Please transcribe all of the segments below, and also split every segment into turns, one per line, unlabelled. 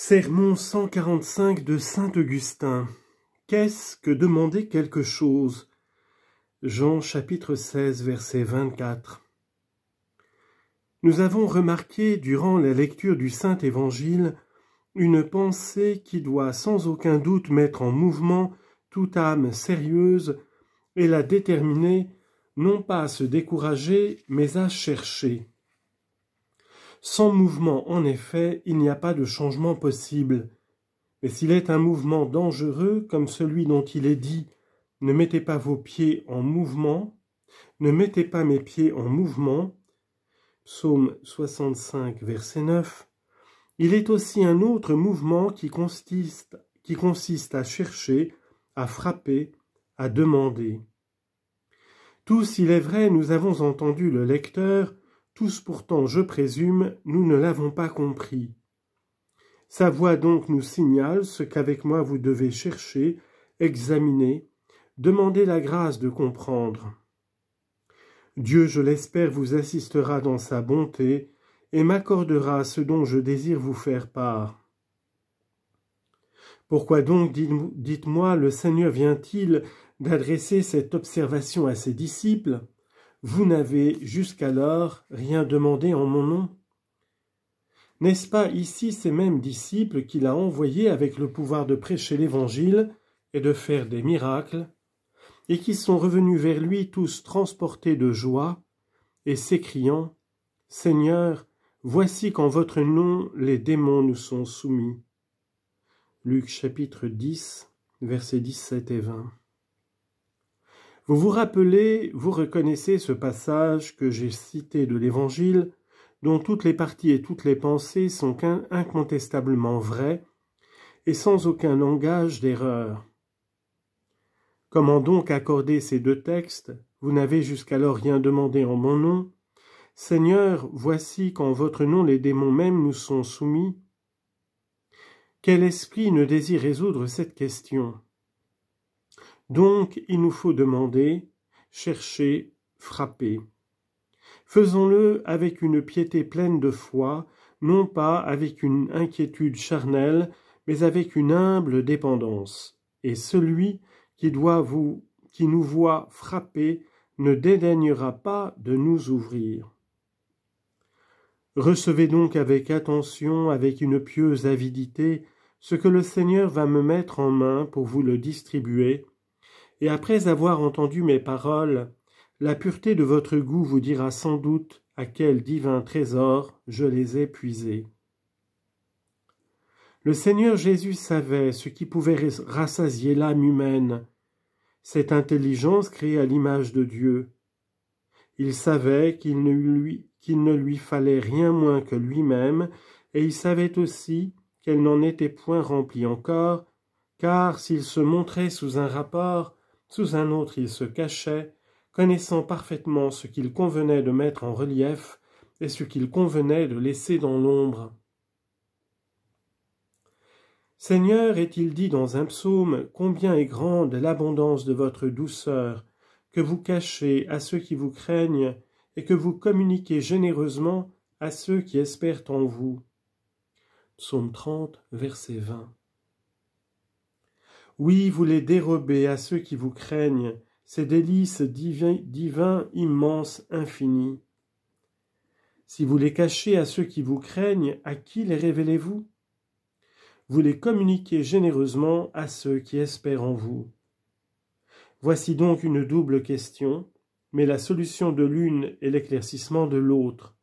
Sermon 145 de Saint Augustin. Qu'est-ce que demander quelque chose Jean chapitre 16 verset 24. Nous avons remarqué durant la lecture du Saint Évangile une pensée qui doit sans aucun doute mettre en mouvement toute âme sérieuse et la déterminer non pas à se décourager mais à chercher. Sans mouvement, en effet, il n'y a pas de changement possible. Mais s'il est un mouvement dangereux, comme celui dont il est dit « Ne mettez pas vos pieds en mouvement »,« Ne mettez pas mes pieds en mouvement », psaume 65, verset 9, il est aussi un autre mouvement qui consiste, qui consiste à chercher, à frapper, à demander. Tous, il est vrai, nous avons entendu le lecteur tous pourtant, je présume, nous ne l'avons pas compris. Sa voix donc nous signale ce qu'avec moi vous devez chercher, examiner, demander la grâce de comprendre. Dieu, je l'espère, vous assistera dans sa bonté et m'accordera ce dont je désire vous faire part. Pourquoi donc, dites-moi, le Seigneur vient-il d'adresser cette observation à ses disciples vous n'avez jusqu'alors rien demandé en mon nom. N'est-ce pas ici ces mêmes disciples qu'il a envoyés avec le pouvoir de prêcher l'Évangile et de faire des miracles, et qui sont revenus vers lui tous transportés de joie, et s'écriant Seigneur, voici qu'en votre nom les démons nous sont soumis. Luc chapitre 10, 17 et 20. Vous vous rappelez, vous reconnaissez ce passage que j'ai cité de l'Évangile, dont toutes les parties et toutes les pensées sont incontestablement vraies et sans aucun langage d'erreur. Comment donc accorder ces deux textes Vous n'avez jusqu'alors rien demandé en mon nom. Seigneur, voici qu'en votre nom les démons mêmes nous sont soumis. Quel esprit ne désire résoudre cette question donc il nous faut demander, chercher, frapper. Faisons-le avec une piété pleine de foi, non pas avec une inquiétude charnelle, mais avec une humble dépendance. Et celui qui doit vous, qui nous voit frapper, ne dédaignera pas de nous ouvrir. Recevez donc avec attention, avec une pieuse avidité, ce que le Seigneur va me mettre en main pour vous le distribuer, et après avoir entendu mes paroles, la pureté de votre goût vous dira sans doute à quel divin trésor je les ai puisés. Le Seigneur Jésus savait ce qui pouvait rassasier l'âme humaine, cette intelligence créée à l'image de Dieu. Il savait qu'il ne, lui, qu'il ne lui fallait rien moins que lui-même, et il savait aussi qu'elle n'en était point remplie encore, car s'il se montrait sous un rapport, sous un autre il se cachait, connaissant parfaitement ce qu'il convenait de mettre en relief et ce qu'il convenait de laisser dans l'ombre. Seigneur, est-il dit dans un psaume, combien est grande l'abondance de votre douceur, que vous cachez à ceux qui vous craignent, et que vous communiquez généreusement à ceux qui espèrent en vous. Psaume 30, verset 20. Oui, vous les dérobez à ceux qui vous craignent, ces délices divins, divins immenses, infinis. Si vous les cachez à ceux qui vous craignent, à qui les révélez-vous Vous les communiquez généreusement à ceux qui espèrent en vous. Voici donc une double question, mais la solution de l'une est l'éclaircissement de l'autre.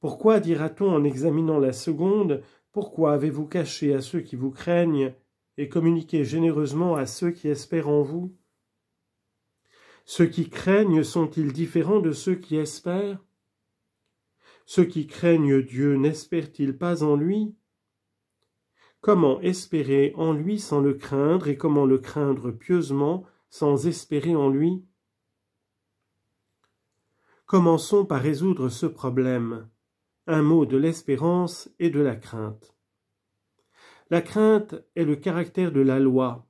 Pourquoi dira-t-on en examinant la seconde Pourquoi avez-vous caché à ceux qui vous craignent et communiquez généreusement à ceux qui espèrent en vous Ceux qui craignent sont-ils différents de ceux qui espèrent Ceux qui craignent Dieu n'espèrent-ils pas en lui Comment espérer en lui sans le craindre et comment le craindre pieusement sans espérer en lui Commençons par résoudre ce problème. Un mot de l'espérance et de la crainte. La crainte est le caractère de la loi,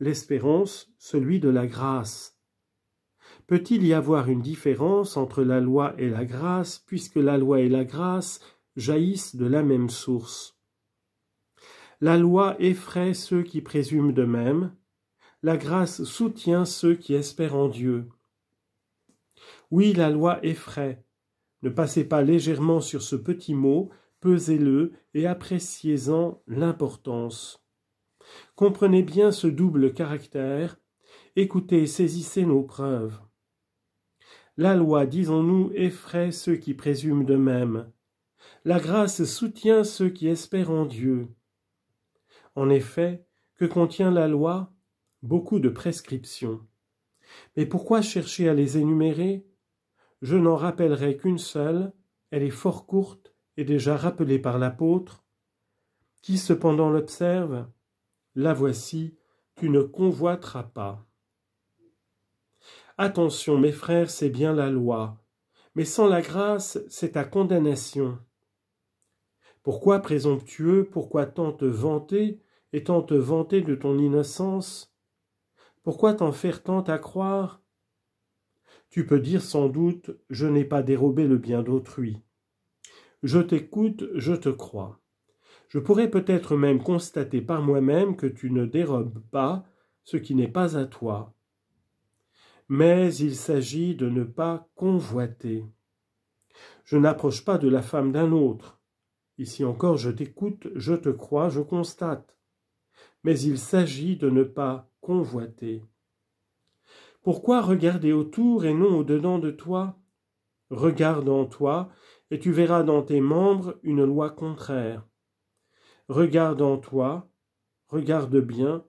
l'espérance celui de la grâce. Peut-il y avoir une différence entre la loi et la grâce, puisque la loi et la grâce jaillissent de la même source La loi effraie ceux qui présument d'eux-mêmes, la grâce soutient ceux qui espèrent en Dieu. Oui, la loi effraie. Ne passez pas légèrement sur ce petit mot, pesez-le et appréciez-en l'importance. Comprenez bien ce double caractère, écoutez, saisissez nos preuves. La loi, disons-nous, effraie ceux qui présument deux même. La grâce soutient ceux qui espèrent en Dieu. En effet, que contient la loi Beaucoup de prescriptions. Mais pourquoi chercher à les énumérer Je n'en rappellerai qu'une seule, elle est fort courte, est déjà rappelé par l'apôtre, qui cependant l'observe, la voici, tu ne convoiteras pas. Attention, mes frères, c'est bien la loi, mais sans la grâce, c'est ta condamnation. Pourquoi présomptueux, pourquoi tant te vanter, et tant te vanter de ton innocence Pourquoi t'en faire tant à croire Tu peux dire sans doute, je n'ai pas dérobé le bien d'autrui. Je t'écoute, je te crois. Je pourrais peut-être même constater par moi-même que tu ne dérobes pas ce qui n'est pas à toi. Mais il s'agit de ne pas convoiter. Je n'approche pas de la femme d'un autre. Ici encore, je t'écoute, je te crois, je constate. Mais il s'agit de ne pas convoiter. Pourquoi regarder autour et non au-dedans de toi Regarde en toi et tu verras dans tes membres une loi contraire. Regarde en toi, regarde bien,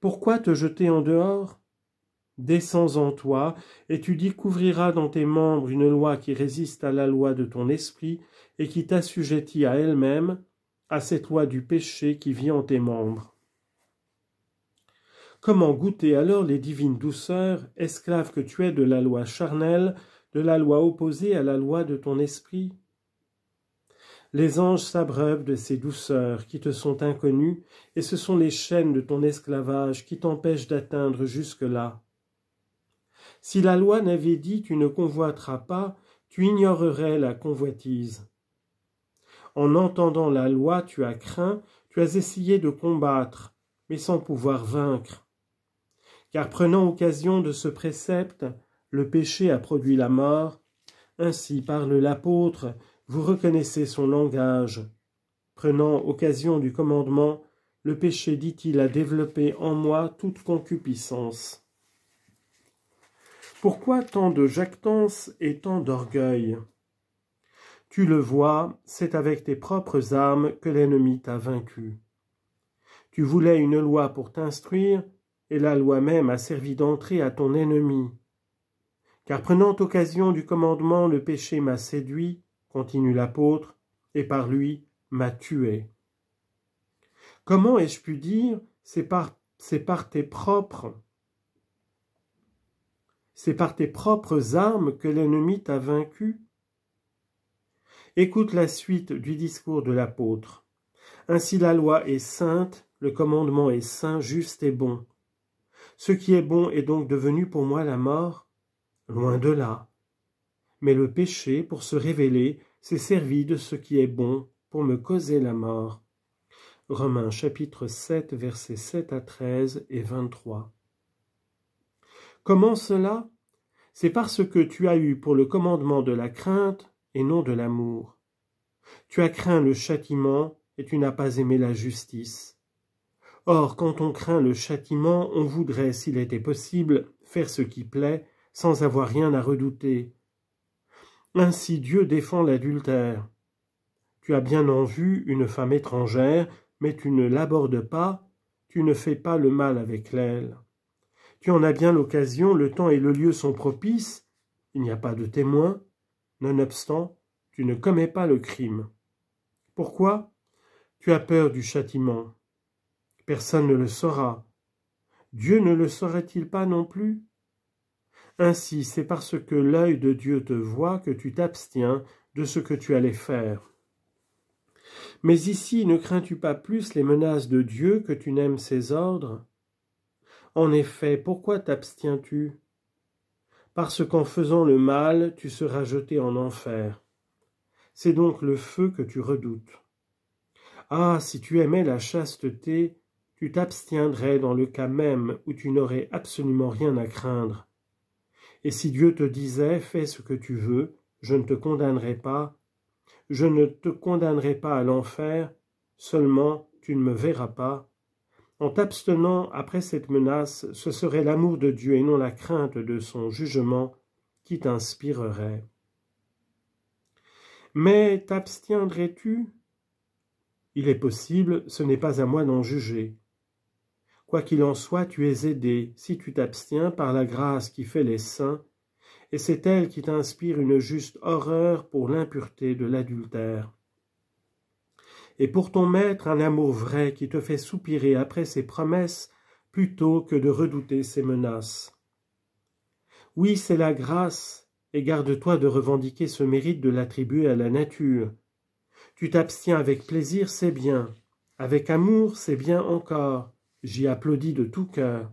pourquoi te jeter en dehors Descends en toi, et tu découvriras dans tes membres une loi qui résiste à la loi de ton esprit, et qui t'assujettit à elle-même, à cette loi du péché qui vit en tes membres. Comment goûter alors les divines douceurs, esclave que tu es de la loi charnelle, de la loi opposée à la loi de ton esprit les anges s'abreuvent de ces douceurs qui te sont inconnues, et ce sont les chaînes de ton esclavage qui t'empêchent d'atteindre jusque-là. Si la loi n'avait dit tu ne convoiteras pas, tu ignorerais la convoitise. En entendant la loi, tu as craint, tu as essayé de combattre, mais sans pouvoir vaincre. Car prenant occasion de ce précepte, le péché a produit la mort. Ainsi parle l'apôtre vous reconnaissez son langage. Prenant occasion du commandement, le péché, dit-il, a développé en moi toute concupiscence. Pourquoi tant de jactance et tant d'orgueil Tu le vois, c'est avec tes propres armes que l'ennemi t'a vaincu. Tu voulais une loi pour t'instruire, et la loi même a servi d'entrée à ton ennemi. Car prenant occasion du commandement, le péché m'a séduit, continue l'apôtre, et par lui m'a tué. Comment ai-je pu dire c'est par, c'est par tes propres c'est par tes propres armes que l'ennemi t'a vaincu Écoute la suite du discours de l'apôtre. Ainsi la loi est sainte, le commandement est saint, juste et bon. Ce qui est bon est donc devenu pour moi la mort Loin de là. Mais le péché, pour se révéler, s'est servi de ce qui est bon pour me causer la mort. Romains chapitre 7, versets 7 à 13 et 23. Comment cela C'est parce que tu as eu pour le commandement de la crainte et non de l'amour. Tu as craint le châtiment et tu n'as pas aimé la justice. Or, quand on craint le châtiment, on voudrait, s'il était possible, faire ce qui plaît, sans avoir rien à redouter. Ainsi Dieu défend l'adultère. Tu as bien en vue une femme étrangère, mais tu ne l'abordes pas, tu ne fais pas le mal avec elle. Tu en as bien l'occasion, le temps et le lieu sont propices, il n'y a pas de témoin, nonobstant, tu ne commets pas le crime. Pourquoi Tu as peur du châtiment. Personne ne le saura. Dieu ne le saurait-il pas non plus ainsi, c'est parce que l'œil de Dieu te voit que tu t'abstiens de ce que tu allais faire. Mais ici, ne crains-tu pas plus les menaces de Dieu que tu n'aimes ses ordres En effet, pourquoi t'abstiens-tu Parce qu'en faisant le mal, tu seras jeté en enfer. C'est donc le feu que tu redoutes. Ah, si tu aimais la chasteté, tu t'abstiendrais dans le cas même où tu n'aurais absolument rien à craindre. Et si Dieu te disait, fais ce que tu veux, je ne te condamnerai pas, je ne te condamnerai pas à l'enfer, seulement tu ne me verras pas. En t'abstenant après cette menace, ce serait l'amour de Dieu et non la crainte de son jugement qui t'inspirerait. Mais t'abstiendrais-tu Il est possible, ce n'est pas à moi d'en juger. Quoi qu'il en soit, tu es aidé, si tu t'abstiens, par la grâce qui fait les saints, et c'est elle qui t'inspire une juste horreur pour l'impureté de l'adultère. Et pour ton maître, un amour vrai qui te fait soupirer après ses promesses plutôt que de redouter ses menaces. Oui, c'est la grâce, et garde-toi de revendiquer ce mérite de l'attribuer à la nature. Tu t'abstiens avec plaisir, c'est bien. Avec amour, c'est bien encore. J'y applaudis de tout cœur.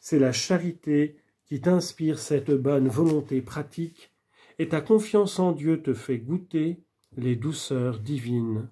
C'est la charité qui t'inspire cette bonne volonté pratique, et ta confiance en Dieu te fait goûter les douceurs divines.